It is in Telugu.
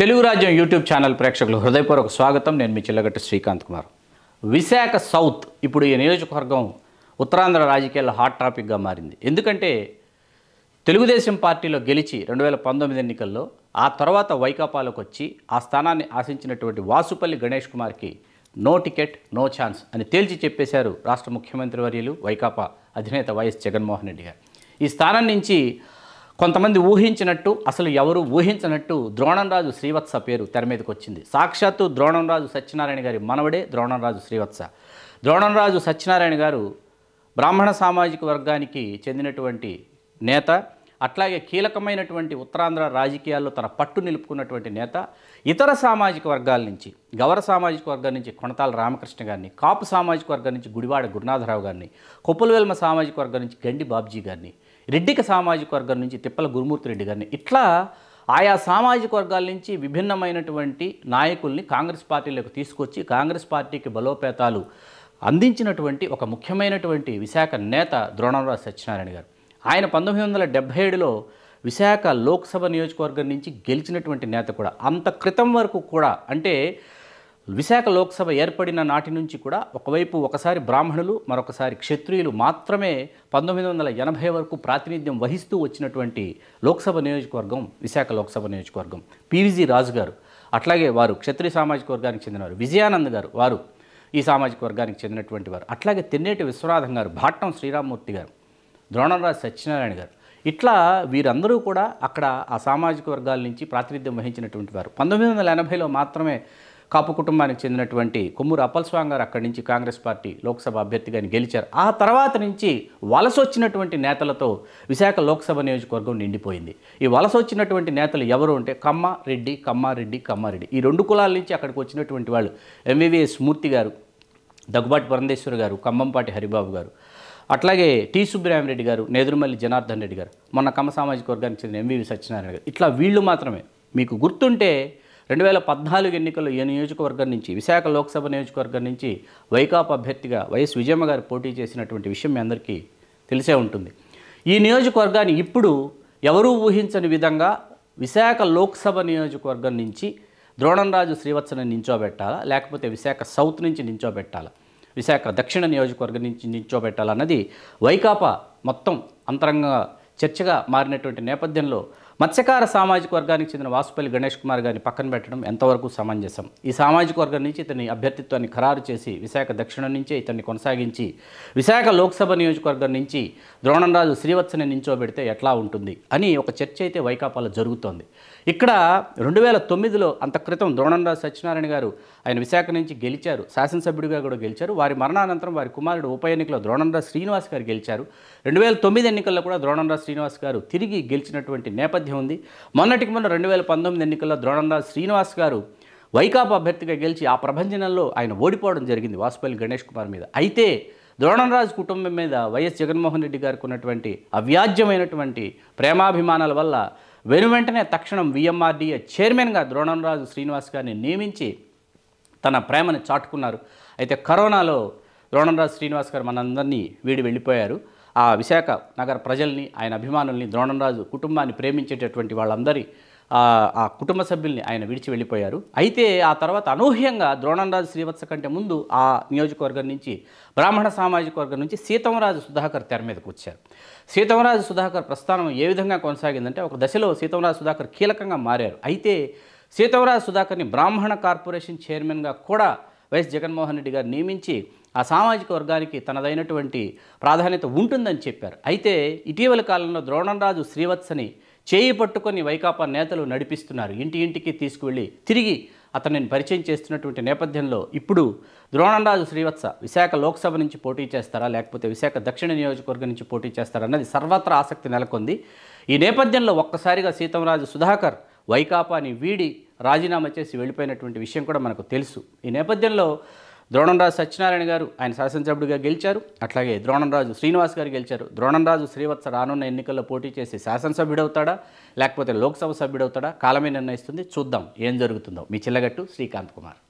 తెలుగు రాజ్యం యూట్యూబ్ ఛానల్ ప్రేక్షకులు హృదయపూర్వక స్వాగతం నేను మీ చిల్లగట్టు శ్రీకాంత్ కుమార్ విశాఖ సౌత్ ఇప్పుడు ఈ నియోజకవర్గం ఉత్తరాంధ్ర రాజకీయాల్లో హాట్ టాపిక్గా మారింది ఎందుకంటే తెలుగుదేశం పార్టీలో గెలిచి రెండు వేల పంతొమ్మిది ఎన్నికల్లో ఆ తర్వాత వైకాపాలోకి వచ్చి ఆ స్థానాన్ని ఆశించినటువంటి వాసుపల్లి గణేష్ కుమార్కి నో టికెట్ నో ఛాన్స్ అని తేల్చి చెప్పేశారు రాష్ట్ర ముఖ్యమంత్రి వర్యులు వైకాపా అధినేత వైఎస్ జగన్మోహన్ రెడ్డి గారు ఈ స్థానం నుంచి కొంతమంది ఊహించినట్టు అసలు ఎవరు ఊహించినట్టు ద్రోణంరాజు శ్రీవత్స పేరు తెర మీదకి వచ్చింది సాక్షాత్తు ద్రోణంరాజు సత్యనారాయణ గారి మనవడే ద్రోణంరాజు శ్రీవత్స ద్రోణంరాజు సత్యనారాయణ గారు బ్రాహ్మణ సామాజిక వర్గానికి చెందినటువంటి నేత అట్లాగే కీలకమైనటువంటి ఉత్తరాంధ్ర రాజకీయాల్లో తన పట్టు నిలుపుకున్నటువంటి నేత ఇతర సామాజిక వర్గాల నుంచి గవర సామాజిక వర్గం నుంచి కొనతాల రామకృష్ణ గారిని కాపు సామాజిక వర్గం నుంచి గుడివాడ గురునాథరావు గారిని కొప్పులవెల్మ సామాజిక వర్గం నుంచి గండి బాబ్జీ గారిని రెడ్డిక సామాజిక వర్గం నుంచి తిప్పల గురుమూర్తి రెడ్డి గారిని ఇట్లా ఆయా సామాజిక వర్గాల నుంచి విభిన్నమైనటువంటి నాయకుల్ని కాంగ్రెస్ పార్టీలోకి తీసుకొచ్చి కాంగ్రెస్ పార్టీకి బలోపేతాలు అందించినటువంటి ఒక ముఖ్యమైనటువంటి విశాఖ నేత ద్రోణంరాజు సత్యనారాయణ గారు ఆయన పంతొమ్మిది వందల డెబ్భై ఏడులో విశాఖ లోక్సభ నియోజకవర్గం నుంచి గెలిచినటువంటి నేత కూడా అంత క్రితం వరకు కూడా అంటే విశాఖ లోక్సభ ఏర్పడిన నాటి నుంచి కూడా ఒకవైపు ఒకసారి బ్రాహ్మణులు మరొకసారి క్షత్రియులు మాత్రమే పంతొమ్మిది వందల ఎనభై వరకు ప్రాతినిధ్యం వహిస్తూ వచ్చినటువంటి లోక్సభ నియోజకవర్గం విశాఖ లోక్సభ నియోజకవర్గం పివిజి రాజు గారు అట్లాగే వారు క్షత్రియ సామాజిక వర్గానికి చెందినవారు విజయానంద్ గారు వారు ఈ సామాజిక వర్గానికి చెందినటువంటి వారు అట్లాగే తెన్నేటి విశ్వనాథం గారు భాటం శ్రీరామ్మూర్తి గారు ద్రోణరాజు సత్యనారాయణ గారు ఇట్లా వీరందరూ కూడా అక్కడ ఆ సామాజిక వర్గాల నుంచి ప్రాతినిధ్యం వహించినటువంటి వారు పంతొమ్మిది వందల ఎనభైలో మాత్రమే కాపు కుటుంబానికి చెందినటువంటి కొమ్మూరు అప్పలస్వామి గారు అక్కడి నుంచి కాంగ్రెస్ పార్టీ లోక్సభ అభ్యర్థిగా గెలిచారు ఆ తర్వాత నుంచి వలస వచ్చినటువంటి నేతలతో విశాఖ లోక్సభ నియోజకవర్గం నిండిపోయింది ఈ వలస వచ్చినటువంటి నేతలు ఎవరు అంటే కమ్మారెడ్డి కమ్మారెడ్డి కమ్మారెడ్డి ఈ రెండు కులాల నుంచి అక్కడికి వచ్చినటువంటి వాళ్ళు ఎంవీవీఎస్ మూర్తి గారు దగ్గుబాటి పురంధేశ్వర్ గారు కంబంపాటి హరిబాబు గారు అట్లాగే టి సుబ్రహ్మరెడ్డి గారు నేదురుమల్లి జనార్దన్ రెడ్డి గారు మొన్న కమ్మ సామాజిక వర్గానికి చెందిన ఎంవీవీ సత్యనారాయణ గారు ఇట్లా వీళ్ళు మాత్రమే మీకు గుర్తుంటే రెండు వేల పద్నాలుగు ఎన్నికల్లో ఈ నియోజకవర్గం నుంచి విశాఖ లోక్సభ నియోజకవర్గం నుంచి వైకాపా అభ్యర్థిగా వైఎస్ విజయమ్మ గారు పోటీ చేసినటువంటి విషయం మీ అందరికీ తెలిసే ఉంటుంది ఈ నియోజకవర్గాన్ని ఇప్పుడు ఎవరూ ఊహించని విధంగా విశాఖ లోక్సభ నియోజకవర్గం నుంచి ద్రోణంరాజు శ్రీవత్సని నించోబెట్టాలా లేకపోతే విశాఖ సౌత్ నుంచి నించోబెట్టాలా విశాఖ దక్షిణ నియోజకవర్గం నుంచి నించోబెట్టాలన్నది వైకాపా మొత్తం అంతరంగ చర్చగా మారినటువంటి నేపథ్యంలో మత్స్యకార సామాజిక వర్గానికి చెందిన వాసుపల్లి గణేష్ కుమార్ గారిని పక్కన పెట్టడం ఎంతవరకు సమంజసం ఈ సామాజిక వర్గం నుంచి ఇతని అభ్యర్థిత్వాన్ని ఖరారు చేసి విశాఖ దక్షిణం నుంచే ఇతన్ని కొనసాగించి విశాఖ లోక్సభ నియోజకవర్గం నుంచి ద్రోణంరాజు శ్రీవత్సని నించోబెడితే ఎట్లా ఉంటుంది అని ఒక చర్చ అయితే వైకాపాలో జరుగుతోంది ఇక్కడ రెండు వేల తొమ్మిదిలో అంత క్రితం ద్రోణంరాజు సత్యనారాయణ గారు ఆయన విశాఖ నుంచి గెలిచారు శాసనసభ్యుడిగా కూడా గెలిచారు వారి మరణానంతరం వారి కుమారుడు ఉప ఎన్నికలో ద్రోణంరాజు శ్రీనివాస్ గారు గెలిచారు రెండు వేల తొమ్మిది ఎన్నికల్లో కూడా ద్రోణంరాజు శ్రీనివాస్ గారు తిరిగి గెలిచినటువంటి నేపథ్యం నేపథ్యం ఉంది మొన్నటికి మొన్న రెండు వేల పంతొమ్మిది ఎన్నికల్లో ద్రోణంరాజు శ్రీనివాస్ గారు వైకాపా అభ్యర్థిగా గెలిచి ఆ ప్రభంజనంలో ఆయన ఓడిపోవడం జరిగింది వాసుపల్లి గణేష్ కుమార్ మీద అయితే ద్రోణంరాజు కుటుంబం మీద వైఎస్ జగన్మోహన్ రెడ్డి గారికి ఉన్నటువంటి అవ్యాజ్యమైనటువంటి ప్రేమాభిమానాల వల్ల వెనువెంటనే తక్షణం విఎంఆర్డీఏ చైర్మన్గా ద్రోణంరాజు శ్రీనివాస్ గారిని నియమించి తన ప్రేమను చాటుకున్నారు అయితే కరోనాలో ద్రోణంరాజు శ్రీనివాస్ గారు మనందరినీ వీడి వెళ్ళిపోయారు ఆ విశాఖ నగర ప్రజల్ని ఆయన అభిమానుల్ని ద్రోణంరాజు కుటుంబాన్ని ప్రేమించేటటువంటి వాళ్ళందరి ఆ కుటుంబ సభ్యుల్ని ఆయన విడిచి వెళ్ళిపోయారు అయితే ఆ తర్వాత అనూహ్యంగా ద్రోణంరాజు శ్రీవత్స కంటే ముందు ఆ నియోజకవర్గం నుంచి బ్రాహ్మణ సామాజిక వర్గం నుంచి సీతంరాజు సుధాకర్ తెర మీదకు వచ్చారు సీతంరాజు సుధాకర్ ప్రస్థానం ఏ విధంగా కొనసాగిందంటే ఒక దశలో సీతంరాజు సుధాకర్ కీలకంగా మారారు అయితే సీతంరాజు సుధాకర్ని బ్రాహ్మణ కార్పొరేషన్ చైర్మన్గా కూడా వైఎస్ జగన్మోహన్ రెడ్డి గారు నియమించి ఆ సామాజిక వర్గానికి తనదైనటువంటి ప్రాధాన్యత ఉంటుందని చెప్పారు అయితే ఇటీవల కాలంలో ద్రోణంరాజు శ్రీవత్సని చేయి పట్టుకొని వైకాపా నేతలు నడిపిస్తున్నారు ఇంటి ఇంటికి తీసుకువెళ్ళి తిరిగి అతనిని పరిచయం చేస్తున్నటువంటి నేపథ్యంలో ఇప్పుడు ద్రోణంరాజు శ్రీవత్స విశాఖ లోక్సభ నుంచి పోటీ చేస్తారా లేకపోతే విశాఖ దక్షిణ నియోజకవర్గం నుంచి పోటీ చేస్తారా అన్నది సర్వత్రా ఆసక్తి నెలకొంది ఈ నేపథ్యంలో ఒక్కసారిగా సీతంరాజు సుధాకర్ వైకాపాని వీడి రాజీనామా చేసి వెళ్ళిపోయినటువంటి విషయం కూడా మనకు తెలుసు ఈ నేపథ్యంలో ద్రోణంరాజు సత్యనారాయణ గారు ఆయన శాసనసభ్యుడిగా గెలిచారు అట్లాగే ద్రోణంరాజు శ్రీనివాస్ గారు గెలిచారు ద్రోణంరాజు శ్రీవత్స రానున్న ఎన్నికల్లో పోటీ చేసి శాసనసభ్యుడవుతాడా లేకపోతే లోక్సభ సభ్యుడవుతాడా కాలమే నిర్ణయిస్తుంది చూద్దాం ఏం జరుగుతుందో మీ చిల్లగట్టు శ్రీకాంత్ కుమార్